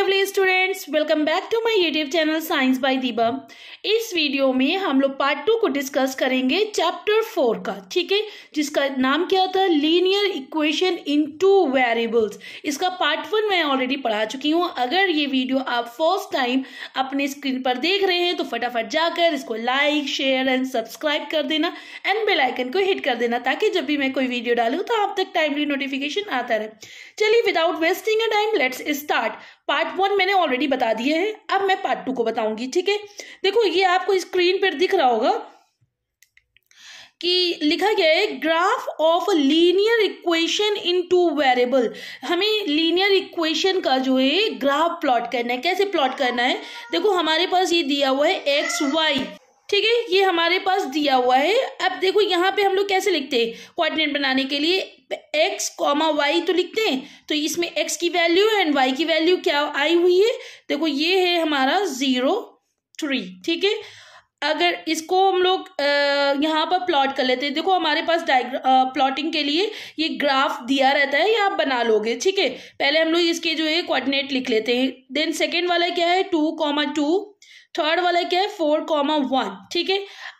lovely students. Friends welcome back to my YouTube channel science by Deeba इस video में हम लोग पार्ट टू को डिस्कस करेंगे चैप्टर फोर का ठीक है जिसका नाम क्या था linear equation in two variables इसका पार्ट वन मैं ऑलरेडी पढ़ा चुकी हूँ अगर ये वीडियो आप फर्स्ट टाइम अपने स्क्रीन पर देख रहे हैं तो फटाफट जाकर इसको लाइक शेयर एंड सब्सक्राइब कर देना एंड बेलाइकन को हिट कर देना ताकि जब भी मैं कोई वीडियो डालू तो आप तक टाइमली नोटिफिकेशन आता रहे चलिए without wasting a time let's start part one मैंने ऑलरेडी बता दिए हैं अब मैं पार्ट टू को बताऊंगी ठीक है देखो ये आपको स्क्रीन पर दिख रहा होगा कि लिखा गया है graph of linear equation in two variable हमें लीनियर इक्वेशन का जो है ग्राफ प्लॉट करना है कैसे प्लॉट करना है देखो हमारे पास ये दिया हुआ है एक्स वाई ठीक है ये हमारे पास दिया हुआ है अब देखो यहाँ पे हम लोग कैसे लिखते हैं कोऑर्डिनेट बनाने के लिए एक्स कॉमा वाई तो लिखते हैं तो इसमें एक्स की वैल्यू एंड वाई की वैल्यू क्या आई हुई है देखो ये है हमारा ज़ीरो थ्री ठीक है अगर इसको हम लोग यहाँ पर प्लॉट कर लेते हैं देखो हमारे पास डायग्रा प्लॉटिंग के लिए ये ग्राफ दिया रहता है या आप बना लोगे ठीक है पहले हम लोग इसके जो है कोऑर्डिनेट लिख लेते हैं देन सेकेंड वाला क्या है टू कॉमा टू थर्ड वाला क्या है फोर कॉमा वन ठीक है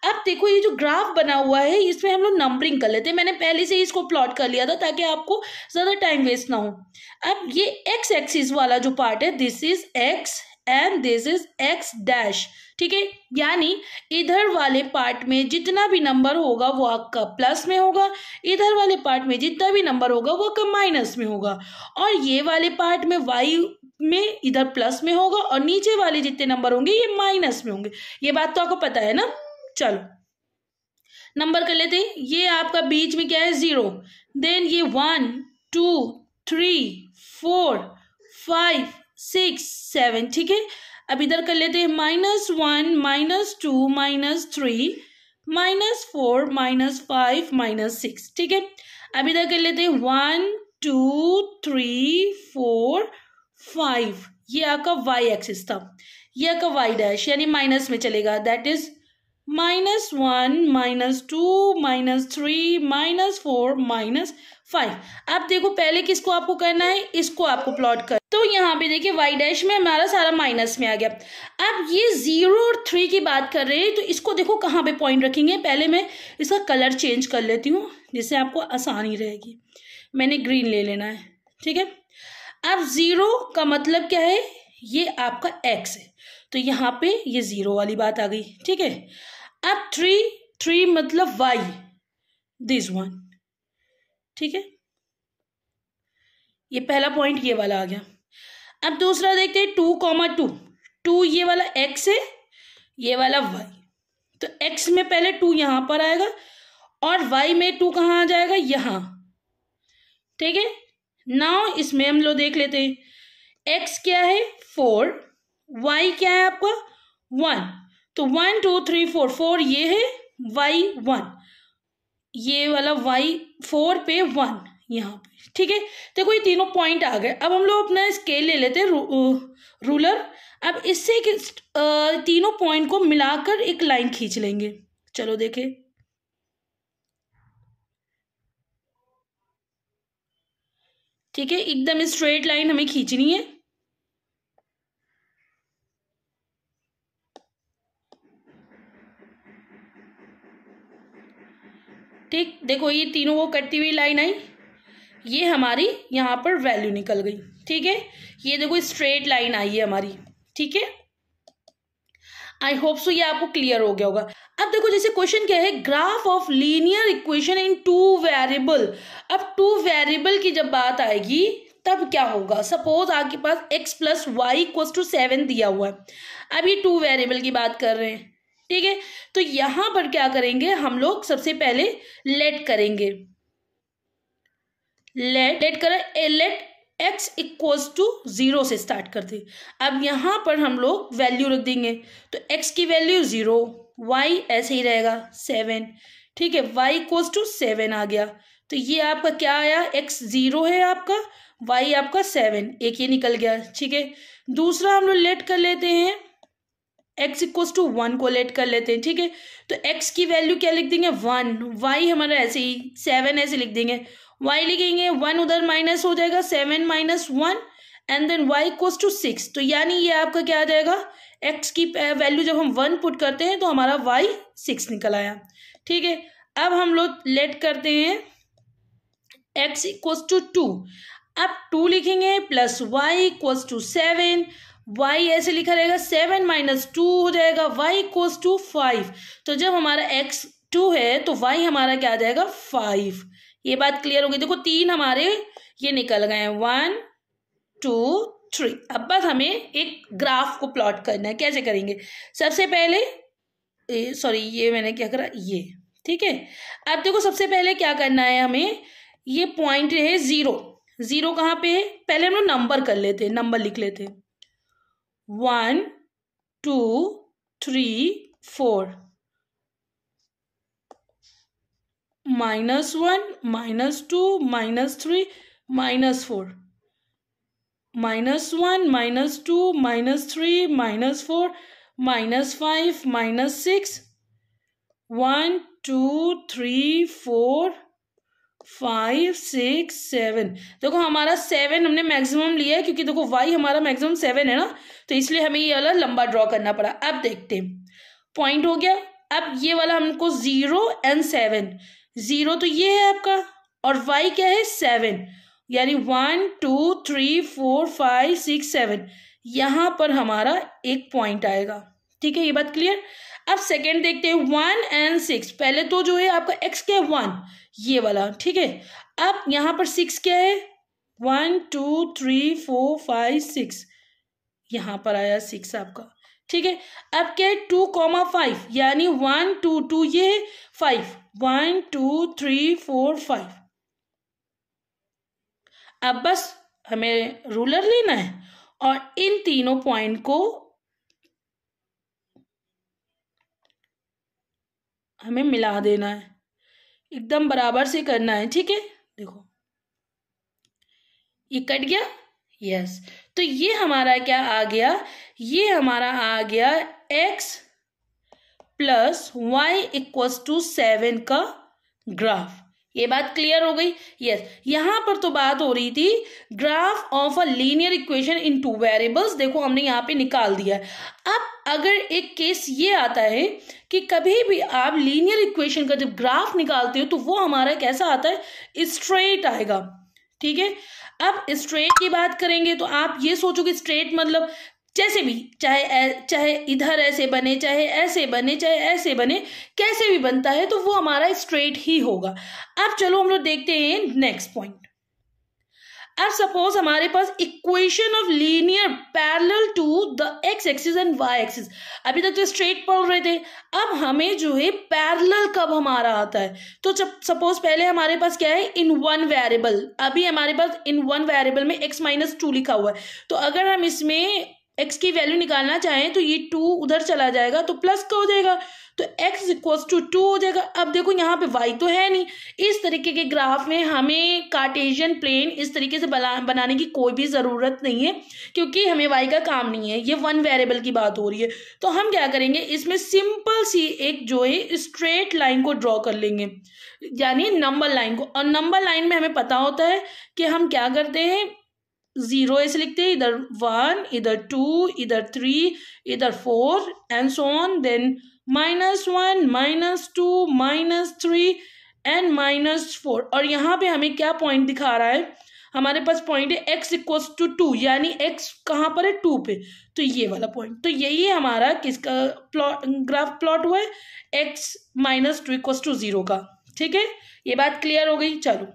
अब देखो ये जो ग्राफ बना हुआ है इसमें हम लोग नंबरिंग कर लेते हैं मैंने पहले से इसको प्लॉट कर लिया था ताकि आपको ज़्यादा टाइम वेस्ट ना हो अब ये एक्स एक्सिस वाला जो पार्ट है this is X and this is X dash ठीक है यानी इधर वाले पार्ट में जितना भी नंबर होगा वो आपका प्लस में होगा इधर वाले पार्ट में जितना भी नंबर होगा वो आपका माइनस में होगा और ये वाले पार्ट में वाई में इधर प्लस में होगा और नीचे वाले जितने नंबर होंगे ये माइनस में होंगे ये बात तो आपको पता है ना चलो नंबर कर लेते हैं ये आपका बीच में क्या है जीरो देन ये one two three four five six seven ठीक है अब इधर कर लेते हैं minus one minus two minus three minus four minus five minus six ठीक है अब इधर कर लेते हैं one two three four five ये आपका वाई एक्सिस था ये आपका वाई डैश यानी माइनस में चलेगा that is minus one minus two minus three minus four minus five आप देखो पहले किसको आपको करना है इसको आपको प्लॉट कर तो यहाँ पे देखिए वाई डैश में हमारा सारा माइनस में आ गया अब ये जीरो और थ्री की बात कर रहे हैं तो इसको देखो कहाँ पे पॉइंट रखेंगे पहले मैं इसका कलर चेंज कर लेती हूँ जिससे आपको आसानी रहेगी मैंने ग्रीन ले लेना है ठीक है अब ज़ीरो का मतलब क्या है ये आपका एक्स है तो यहाँ पे ये ज़ीरो वाली बात आ गई ठीक है अब थ्री थ्री मतलब वाई दिस वन ठीक है ये पहला पॉइंट ये वाला आ गया अब दूसरा देखते हैं टू कॉमा टू टू ये वाला एक्स है ये वाला वाई तो एक्स में पहले टू यहां पर आएगा और वाई में टू कहाँ आ जाएगा यहां ठीक है नाउ इसमें हम लोग देख लेते हैं एक्स क्या है फोर वाई क्या है आपका वन तो one two three four four ये है वाई वन ये वाला वाई फोर पे वन यहाँ पे ठीक है देखो ये तीनों पॉइंट आ गए अब हम लोग अपना स्केल ले लेते हैं रू, रूलर अब इससे तीनों पॉइंट को मिलाकर एक लाइन खींच लेंगे चलो देखें ठीक है एकदम स्ट्रेट लाइन हमें खींचनी है ठीक देखो ये तीनों वो कटती हुई लाइन आई ये हमारी यहाँ पर वैल्यू निकल गई ठीक है ये देखो स्ट्रेट लाइन आई है हमारी ठीक है आई होप सो ये आपको क्लियर हो गया होगा अब देखो जैसे क्वेश्चन क्या है graph of linear equation in two variable अब टू वेरिएबल की जब बात आएगी तब क्या होगा सपोज आपके पास x plus Y equals to seven दिया हुआ है अब ये टू वेरिएबल की बात कर रहे हैं ठीक है तो यहां पर क्या करेंगे हम लोग सबसे पहले लेट करेंगे लेट लेट करें let X equals to zero से स्टार्ट करते हैं अब यहाँ पर हम लोग वैल्यू रख देंगे तो एक्स की वैल्यू ज़ीरो वाई ऐसे ही रहेगा सेवन ठीक है वाई इक्वल्स टू सेवन आ गया तो ये आपका क्या आया एक्स ज़ीरो है आपका वाई आपका सेवन एक ये निकल गया ठीक है दूसरा हम लोग लेट कर लेते हैं एक्स इक्वल्स टू वन को लेट कर लेते हैं ठीक है तो एक्स की वैल्यू क्या लिख देंगे वन वाई हमारा ऐसे ही सेवन ऐसे लिख देंगे वाई लिखेंगे वन उधर माइनस हो जाएगा seven minus one and then Y equals to six तो यानी ये आपका क्या आ जाएगा एक्स की वैल्यू जब हम वन पुट करते हैं तो हमारा वाई सिक्स निकल आया ठीक है अब हम लोग लेट करते हैं एक्स इक्वस टू टू अब टू लिखेंगे plus Y equals to seven Y ऐसे लिखा रहेगा सेवन माइनस टू हो जाएगा वाई इक्वस टू फाइव तो जब हमारा एक्स टू है तो वाई हमारा क्या आ जाएगा फाइव ये बात क्लियर हो गई देखो तीन हमारे ये निकल गए हैं वन टू थ्री अब बस हमें एक ग्राफ को प्लॉट करना है कैसे करेंगे सबसे पहले सॉरी ये मैंने क्या करा ये ठीक है अब देखो सबसे पहले क्या करना है हमें ये पॉइंट है ज़ीरो ज़ीरो कहाँ पे है पहले हम लोग नंबर कर लेते हैं नंबर लिख लेते हैं one two three four minus one minus two minus three minus four minus one minus two minus three minus four minus five minus six one two three four five six seven देखो हमारा seven हमने maximum लिया है क्योंकि देखो Y हमारा maximum seven है ना तो इसलिए हमें ये वाला लंबा ड्रॉ करना पड़ा अब देखते हैं पॉइंट हो गया अब ये वाला हमको ज़ीरो एंड सेवन ज़ीरो तो ये है आपका और वाई क्या है सेवन यानी one two three four five six seven यहाँ पर हमारा एक पॉइंट आएगा ठीक है ये बात क्लियर अब सेकंड देखते हैं वन एंड सिक्स पहले तो जो है आपका एक्स क्या है वन ये वाला ठीक है अब यहाँ पर सिक्स क्या है one two three four five six यहाँ पर आया सिक्स आपका ठीक है अब क्या है टू कॉमा फाइव यानी वन टू टू ये है five one two three four five अब बस हमें रूलर लेना है और इन तीनों पॉइंट को हमें मिला देना है एकदम बराबर से करना है ठीक है देखो ये कट गया यस तो ये हमारा क्या आ गया ये हमारा आ गया X plus Y equals to seven का ग्राफ ये बात क्लियर हो गई यस yes. यहां पर तो बात हो रही थी graph of a linear equation in two variables देखो हमने यहाँ पे निकाल दिया है अब अगर एक केस ये आता है कि कभी भी आप लीनियर इक्वेशन का जब ग्राफ निकालते हो तो वो हमारा कैसा आता है स्ट्रेट आएगा ठीक है अब स्ट्रेट की बात करेंगे तो आप ये सोचोगे स्ट्रेट मतलब जैसे भी चाहे चाहे इधर ऐसे बने चाहे ऐसे बने चाहे ऐसे बने कैसे भी बनता है तो वो हमारा स्ट्रेट ही होगा अब चलो हम लोग देखते हैं नेक्स्ट पॉइंट अब सपोज हमारे पास equation of linear parallel to the X axis and Y axis अभी तक तो स्ट्रेट पढ़ रहे थे अब हमें जो है पैरेलल कब हमारा आता है तो जब सपोज पहले हमारे पास क्या है इन वन वेरिएबल अभी हमारे पास इन वन वेरिएबल में एक्स माइनस टू लिखा हुआ है तो अगर हम इसमें एक्स की वैल्यू निकालना चाहें तो ये टू उधर चला जाएगा तो प्लस का हो जाएगा तो एक्स इक्वल्स टू टू हो जाएगा अब देखो यहाँ पे वाई तो है नहीं इस तरीके के ग्राफ में हमें कार्टेशियन प्लेन इस तरीके से बनाने की कोई भी ज़रूरत नहीं है क्योंकि हमें वाई का काम नहीं है ये वन वेरिएबल की बात हो रही है तो हम क्या करेंगे इसमें सिंपल सी एक जो है स्ट्रेट लाइन को ड्रॉ कर लेंगे यानी नंबर लाइन को और नंबर लाइन में हमें पता होता है कि हम क्या करते हैं ज़ीरो ऐसे लिखते हैं इधर वन इधर टू इधर थ्री इधर four and so on then minus one minus two minus three and minus four और यहाँ पे हमें क्या पॉइंट दिखा रहा है हमारे पास पॉइंट है एक्स इक्वल्स टू टू यानी एक्स कहाँ पर है टू पे तो ये वाला पॉइंट तो यही हमारा किसका प्लॉट ग्राफ प्लॉट हुआ है X minus two equals to zero का ठीक है ये बात क्लियर हो गई चलो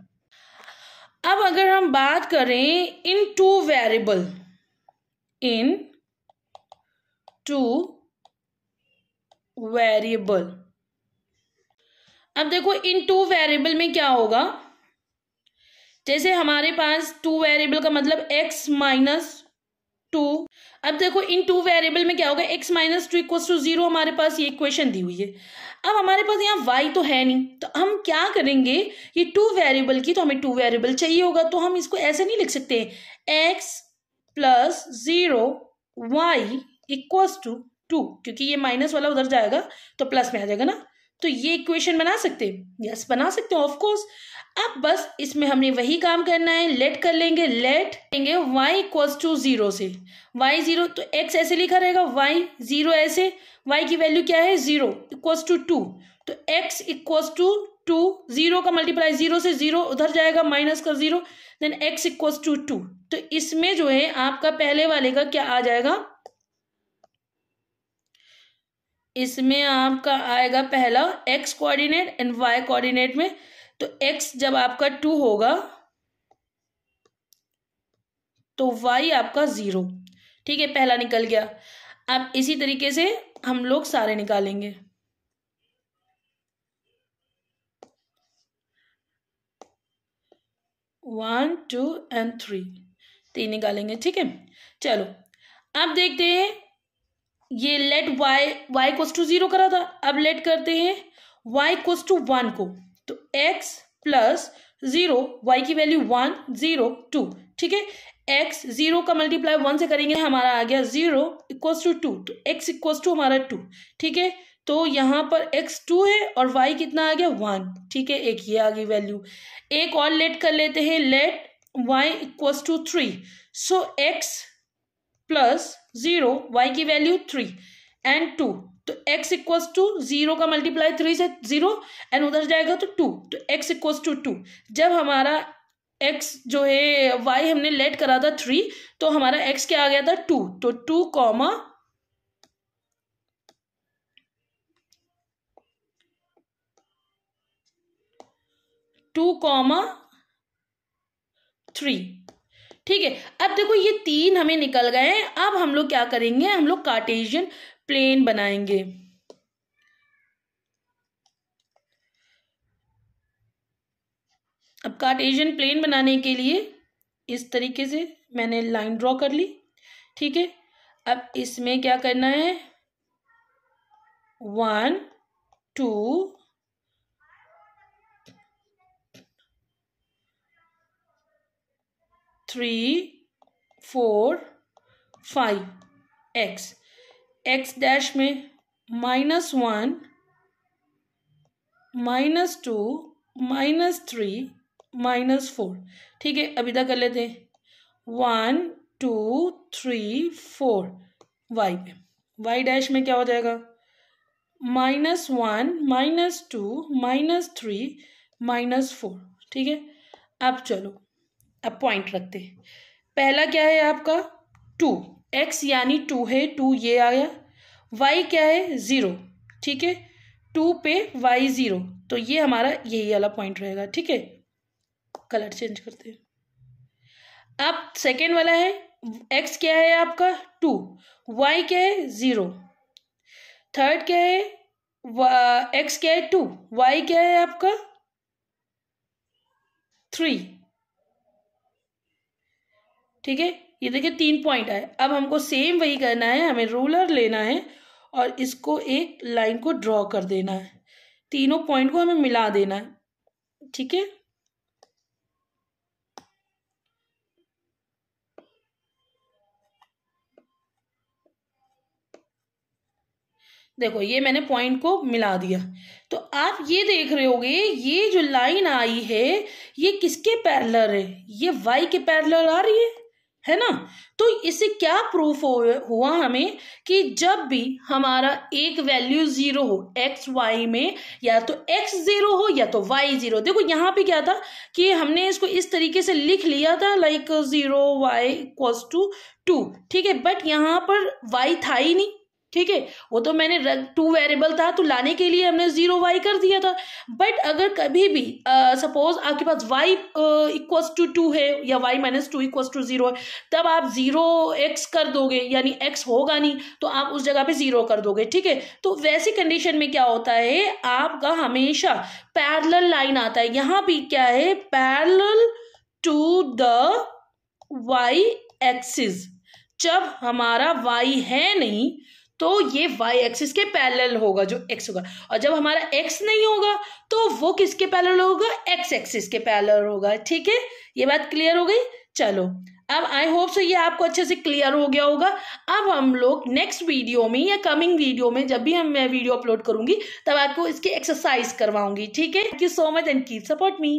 अब अगर हम बात करें in two variable in two variable अब देखो इन टू वेरिएबल में क्या होगा जैसे हमारे पास टू वेरिएबल का मतलब एक्स माइनस टू अब देखो इन टू वेरिएबल में क्या होगा X minus two equal to zero हमारे पास ये इक्वेशन दी हुई है अब हमारे पास यहाँ वाई तो है नहीं तो हम क्या करेंगे ये टू वेरिएबल की तो हमें टू वेरिएबल चाहिए होगा तो हम इसको ऐसे नहीं लिख सकते X plus zero Y equals to two क्योंकि ये माइनस वाला उधर जाएगा तो प्लस में आ जाएगा ना तो ये इक्वेशन बना सकते हैं यस बना सकते ऑफ कोर्स अब बस इसमें हमने वही काम करना है लेट कर लेंगे लेट लेंगे वाई इक्वल्स टू जीरो से वाई जीरो तो एक्स ऐसे लिखा रहेगा वाई जीरो ऐसे वाई की वैल्यू क्या है जीरो इक्वल्स टू टू तो X equals to two zero का मल्टीप्लाई जीरो से जीरो उधर जाएगा माइनस का zero then X equals to two तो इसमें जो है आपका पहले वाले का क्या आ जाएगा इसमें आपका आएगा पहला X coordinate and Y coordinate में तो एक्स जब आपका टू होगा तो वाई आपका ज़ीरो ठीक है पहला निकल गया अब इसी तरीके से हम लोग सारे निकालेंगे वन टू एंड थ्री तीन निकालेंगे ठीक है चलो अब देखते हैं ये let Y Y equals to zero करा था अब लेट करते हैं वाई कोस टू वन को तो एक्स प्लस जीरो वाई की वैल्यू वन जीरो टू ठीक है एक्स जीरो का मल्टीप्लाई वन से करेंगे हमारा आ गया जीरो इक्व टू टू तो एक्स इक्व टू हमारा टू ठीक है तो यहाँ पर एक्स टू है और वाई कितना आ गया वन ठीक है एक ये आ गई वैल्यू एक और लेट कर लेते हैं let Y equal to three so X plus zero Y की वैल्यू थ्री एंड टू तो x इक्वल्स टू जीरो का मल्टीप्लाई थ्री से जीरो एंड उधर जाएगा तो टू तो x इक्वल्स टू टू जब हमारा x जो है y हमने लेट करा था थ्री तो हमारा x क्या आ गया था टू तो two comma two comma three ठीक है अब देखो ये तीन हमें निकल गए हैं अब हम लोग क्या करेंगे हम लोग कार्टेशियन प्लेन बनाएंगे अब कार्टेशियन प्लेन बनाने के लिए इस तरीके से मैंने लाइन ड्रॉ कर ली ठीक है अब इसमें क्या करना है one two three four five x x dash में minus one minus two minus three minus four ठीक है अभी तक कर लेते हैं one two three four y पे वाई डैश में क्या हो जाएगा minus one minus two minus three minus four ठीक है अब चलो अब पॉइंट रखते हैं पहला क्या है आपका टू एक्स यानी टू है टू ये आया वाई क्या है ज़ीरो ठीक है टू पे वाई ज़ीरो तो ये हमारा यही वाला पॉइंट रहेगा ठीक है कलर चेंज करते हैं अब सेकेंड वाला है एक्स क्या है आपका टू वाई क्या है ज़ीरो थर्ड क्या है एक्स क्या है टू वाई क्या है आपका थ्री ठीक है ये देखिए तीन पॉइंट आए अब हमको सेम वही करना है हमें रूलर लेना है और इसको एक लाइन को ड्रॉ कर देना है तीनों पॉइंट को हमें मिला देना है ठीक है देखो ये मैंने पॉइंट को मिला दिया तो आप ये देख रहे होगे ये जो लाइन आई है ये किसके पैरलर है ये वाई के पैरलर आ रही है है ना तो इससे क्या प्रूफ हो, हुआ हमें कि जब भी हमारा एक वैल्यू जीरो हो एक्स वाई में या तो एक्स जीरो हो या तो वाई जीरो देखो यहाँ पे क्या था कि हमने इसको इस तरीके से लिख लिया था like zero y equals to two ठीक है बट यहाँ पर वाई था ही नहीं ठीक है वो तो मैंने टू वेरिएबल था तो लाने के लिए हमने जीरो वाई कर दिया था बट अगर कभी भी सपोज आपके पास वाई इक्वस टू टू है या y minus two equals to zero है तब आप जीरो एक्स कर दोगे यानी एक्स होगा नहीं तो आप उस जगह पे जीरो कर दोगे ठीक है तो वैसी कंडीशन में क्या होता है आपका हमेशा पैरल लाइन आता है यहाँ भी क्या है parallel to the y axis जब हमारा वाई है नहीं तो ये वाई एक्सिस के पैरेलल होगा जो एक्स होगा और जब हमारा एक्स नहीं होगा तो वो किसके पैरेलल होगा एक्स एक्सिस के पैरेलल होगा ठीक है ये बात क्लियर हो गई चलो अब आई होप सो ये आपको अच्छे से क्लियर हो गया होगा अब हम लोग नेक्स्ट वीडियो में या कमिंग वीडियो में जब भी हम मैं वीडियो अपलोड करूंगी तब आपको इसकी एक्सरसाइज करवाऊंगी ठीक है thank you so much and keep support me